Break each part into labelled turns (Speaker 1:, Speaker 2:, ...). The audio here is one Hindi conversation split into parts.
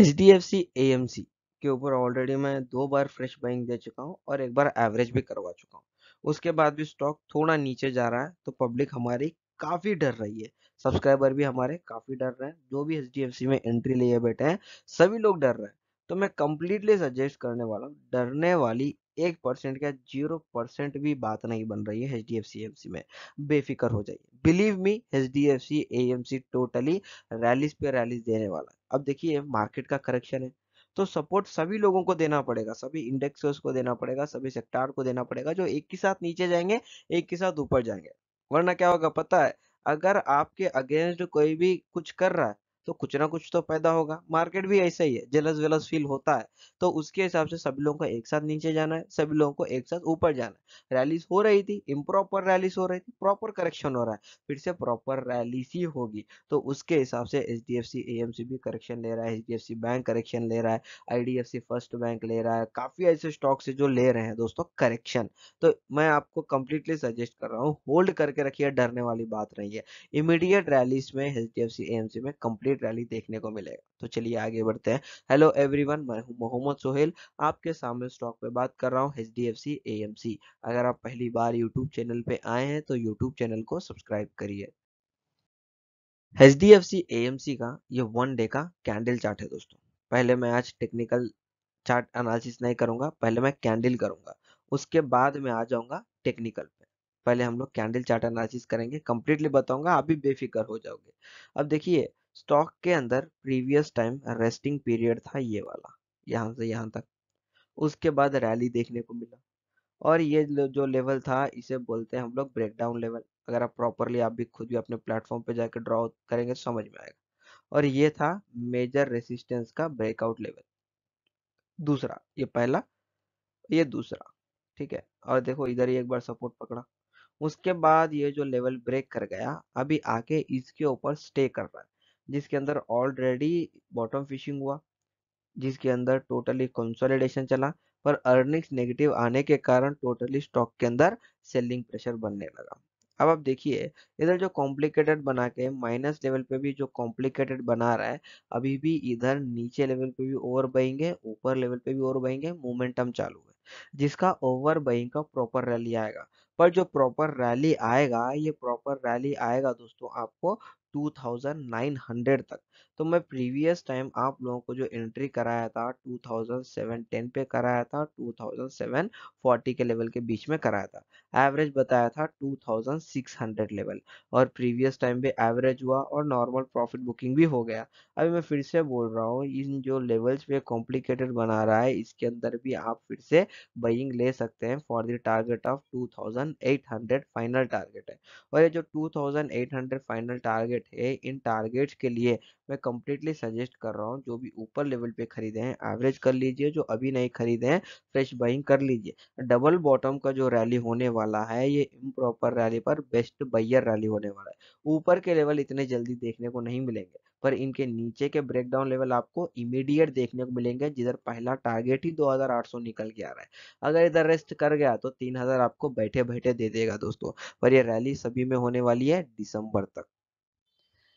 Speaker 1: H D F C A M C के ऊपर ऑलरेडी मैं दो बार फ्रेश बाइंग दे चुका हूँ और एक बार एवरेज भी करवा चुका हूँ उसके बाद भी स्टॉक थोड़ा नीचे जा रहा है तो पब्लिक हमारी काफ़ी डर रही है सब्सक्राइबर भी हमारे काफ़ी डर रहे हैं जो भी एच डी एफ सी में एंट्री लिए बैठे हैं सभी लोग डर रहे हैं तो मैं कंप्लीटली सजेस्ट करने वाला हूँ डरने वाली एक परसेंट क्या जीरो परसेंट भी बात नहीं बन रही है H D F C M C में बेफिक्र हो जाइए believe me H D F C A M C totally rallies पे रैलीज देने वाला है अब देखिए मार्केट का करेक्शन है तो सपोर्ट सभी लोगों को देना पड़ेगा सभी इंडेक्सर्स को देना पड़ेगा सभी सेक्टर को देना पड़ेगा जो एक के साथ नीचे जाएंगे एक के साथ ऊपर जाएंगे वरना क्या होगा पता है अगर आपके अगेंस्ट कोई भी कुछ कर रहा है तो कुछ ना कुछ तो पैदा होगा मार्केट भी ऐसा ही है जेलस वेलस फील होता है तो उसके हिसाब से सभी लोगों को एक साथ नीचे जाना है सभी लोगों को एक साथ ऊपर जाना है रैलीस हो रही थी इम्प्रॉपर रैलीस हो रही थी प्रॉपर करेक्शन हो रहा है फिर से प्रॉपर रैलीस ही होगी तो उसके हिसाब से H D F C M C भी करेक्शन ले रहा है H D F C bank correction ले रहा है I D F C first bank ले रहा है काफी ऐसे स्टॉक्स है जो ले रहे हैं दोस्तों करेक्शन तो मैं आपको कंप्लीटली सजेस्ट कर रहा हूँ होल्ड करके रखिए डरने वाली बात नहीं है इमीडिएट रैलीस में H D F C M C में कंप्लीट बड़ी रैली देखने को मिलेगा तो चलिए आगे बढ़ते हैं हेलो एवरीवन मैं हूं मोहम्मद सोहेल आपके सामने स्टॉक पे बात कर रहा हूं H D F C AMC अगर आप पहली बार यूट्यूब चैनल पे आए हैं तो यूट्यूब चैनल को सब्सक्राइब करिए H D F C AMC का ये वन डे का कैंडल चार्ट है दोस्तों पहले मैं आज टेक्निकल चार्ट एनालिसिस नहीं करूंगा पहले मैं कैंडल करूंगा उसके बाद मैं आ जाऊंगा टेक्निकल पे पहले हम लोग कैंडल चार्ट एनालिसिस करेंगे कंप्लीटली बताऊंगा आप भी बेफिक्र हो जाओगे अब देखिए स्टॉक के अंदर प्रीवियस टाइम रेस्टिंग पीरियड था ये वाला यहाँ से यहाँ तक उसके बाद रैली देखने को मिला और ये जो लेवल था इसे बोलते हैं हम लोग ब्रेकडाउन लेवल अगर आप प्रॉपरली आप भी खुद भी अपने प्लेटफॉर्म पे जाकर ड्रॉ करेंगे समझ में आएगा और ये था मेजर रेसिस्टेंस का ब्रेकआउट लेवल दूसरा ये पहला ये दूसरा ठीक है और देखो इधर ही एक बार सपोर्ट पकड़ा उसके बाद ये जो लेवल ब्रेक कर गया अभी आके इसके ऊपर स्टे कर रहा है जिसके अंदर ऑलरेडी बॉटम फिशिंग हुआ जिसके अंदर टोटली कंसोलिडेशन चला पर अर्निंग्स नेगेटिव आने के कारण टोटली स्टॉक के अंदर सेलिंग प्रेशर बनने लगा अब आप देखिए इधर जो कॉम्प्लिकेटेड बना के माइनस लेवल पे भी जो कॉम्प्लिकेटेड बना रहा है अभी भी इधर नीचे लेवल पे भी ओवर बहेंगे है ऊपर लेवल पे भी ओवर बहेंगे है मोमेंटम चालू है जिसका ओवर बाइंग का प्रॉपर रैली आएगा पर जो प्रॉपर रैली आएगा ये प्रॉपर रैली आएगा दोस्तों आपको 2900 तक तो मैं प्रीवियस टाइम आप लोगों को जो एंट्री कराया था 2710 पे कराया था 2740 के लेवल के बीच में कराया था एवरेज बताया था 2600 लेवल और प्रीवियस टाइम पे एवरेज हुआ और नॉर्मल प्रॉफिट बुकिंग भी हो गया अभी मैं फिर से बोल रहा हूँ इन जो लेवल्स पे कॉम्प्लिकेटेड बना रहा है इसके अंदर भी आप फिर से बइंग ले सकते हैं for the target of two final target है और ये जो टू फाइनल टारगेट टारगेट है इन टारगेट्स के लिए मैं कम्प्लीटली सजेस्ट कर रहा हूँ जो भी ऊपर लेवल पे खरीदे हैं एवरेज कर लीजिए जो अभी नहीं खरीदे हैं फ्रेश बाइंग कर लीजिए डबल बॉटम का जो रैली होने वाला है ये इम्प्रॉपर रैली पर बेस्ट बाइयर रैली होने वाला है ऊपर के लेवल इतने जल्दी देखने को नहीं मिलेंगे पर इनके नीचे के ब्रेकडाउन लेवल आपको इमीडिएट देखने को मिलेंगे जिधर पहला टारगेट ही 2800 निकल के आ रहा है अगर इधर रेस्ट कर गया तो 3000 आपको बैठे बैठे दे देगा दोस्तों पर ये रैली सभी में होने वाली है दिसंबर तक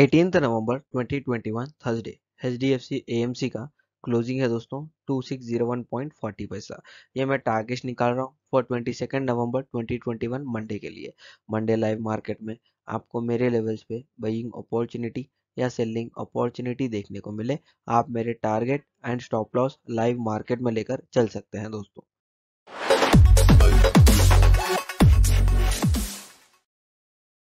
Speaker 1: 18th नवंबर 2021 थर्सडे HDFC AMC का क्लोजिंग है दोस्तों 2601.40 पैसा ये मैं टारगेट निकाल रहा हूँ फॉर ट्वेंटी सेकेंड नवंबर 2021 मंडे के लिए मंडे लाइव मार्केट में आपको मेरे लेवल्स पे बइंग अपॉर्चुनिटी या सेलिंग अपॉर्चुनिटी देखने को मिले आप मेरे target and stop loss live market में लेकर चल सकते हैं दोस्तों